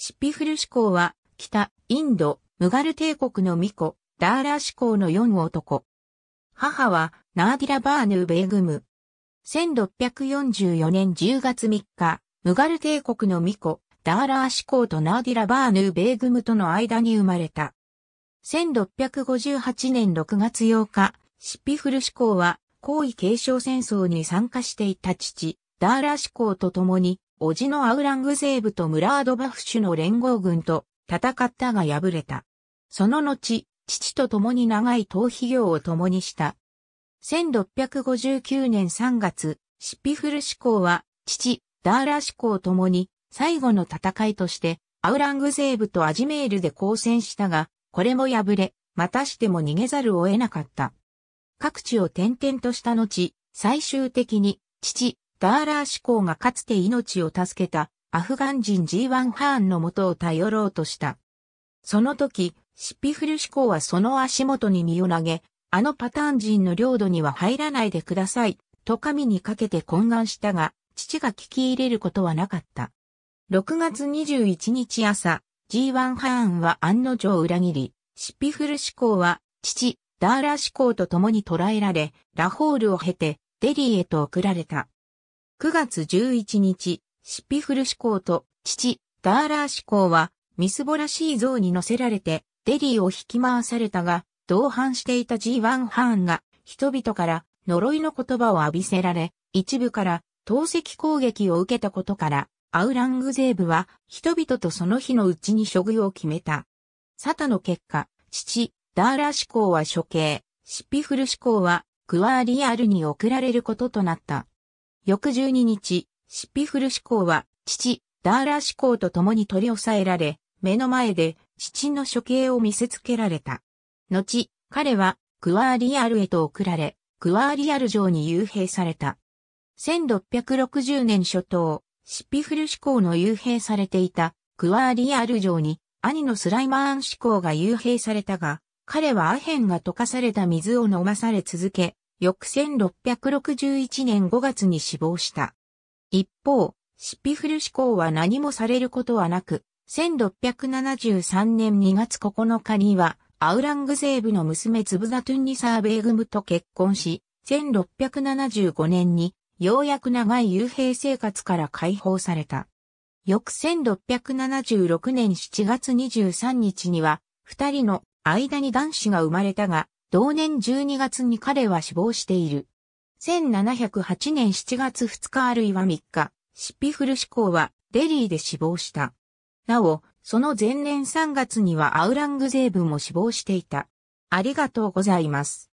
シピフル思考は、北、インド、ムガル帝国の巫女、ダーラ思考の4男。母は、ナーディラ・バーヌー・ベーグム。1644年10月3日、ムガル帝国の巫女、ダーラー思考とナーディラ・バーヌー・ベーグムとの間に生まれた。1658年6月8日、シピフル思考は、皇位継承戦争に参加していた父、ダーラー思考と共に、叔父のアウラングゼーブとムラードバフシュの連合軍と戦ったが敗れた。その後、父と共に長い逃避業を共にした。1659年3月、シッピフル志向は、父、ダーラ志向ともに、最後の戦いとして、アウラングゼーブとアジメールで交戦したが、これも敗れ、またしても逃げざるを得なかった。各地を転々とした後、最終的に、父、ダーラー志向がかつて命を助けたアフガン人 G1 ハーンの元を頼ろうとした。その時、シピフル志向はその足元に身を投げ、あのパターン人の領土には入らないでください、と神にかけて懇願したが、父が聞き入れることはなかった。6月21日朝、G1 ハーンは案の定裏切り、シピフル志向は、父、ダーラー志向と共に捕らえられ、ラホールを経て、デリーへと送られた。9月11日、シピフル志向と父、ダーラー志向は、みすぼらしい像に乗せられて、デリーを引き回されたが、同伴していた G1 ハーンが、人々から呪いの言葉を浴びせられ、一部から投石攻撃を受けたことから、アウラングゼーブは人々とその日のうちに処遇を決めた。サタの結果、父、ダーラー思考は処刑、シピフル思考はクワーリアルに送られることとなった。翌12日、シピフル志向は、父、ダーラ志向と共に取り押さえられ、目の前で、父の処刑を見せつけられた。後、彼は、クワーリアルへと送られ、クワーリアル城に幽閉された。1660年初頭、シピフル志向の幽閉されていた、クワーリアル城に、兄のスライマーン志向が幽閉されたが、彼はアヘンが溶かされた水を飲まされ続け、翌1661年5月に死亡した。一方、シピフル志向は何もされることはなく、1673年2月9日には、アウラングゼーブの娘ツブザトゥンニサーベーグムと結婚し、1675年に、ようやく長い幽閉生活から解放された。翌1676年7月23日には、二人の間に男子が生まれたが、同年12月に彼は死亡している。1708年7月2日あるいは3日、シピフル志向はデリーで死亡した。なお、その前年3月にはアウラングゼーブも死亡していた。ありがとうございます。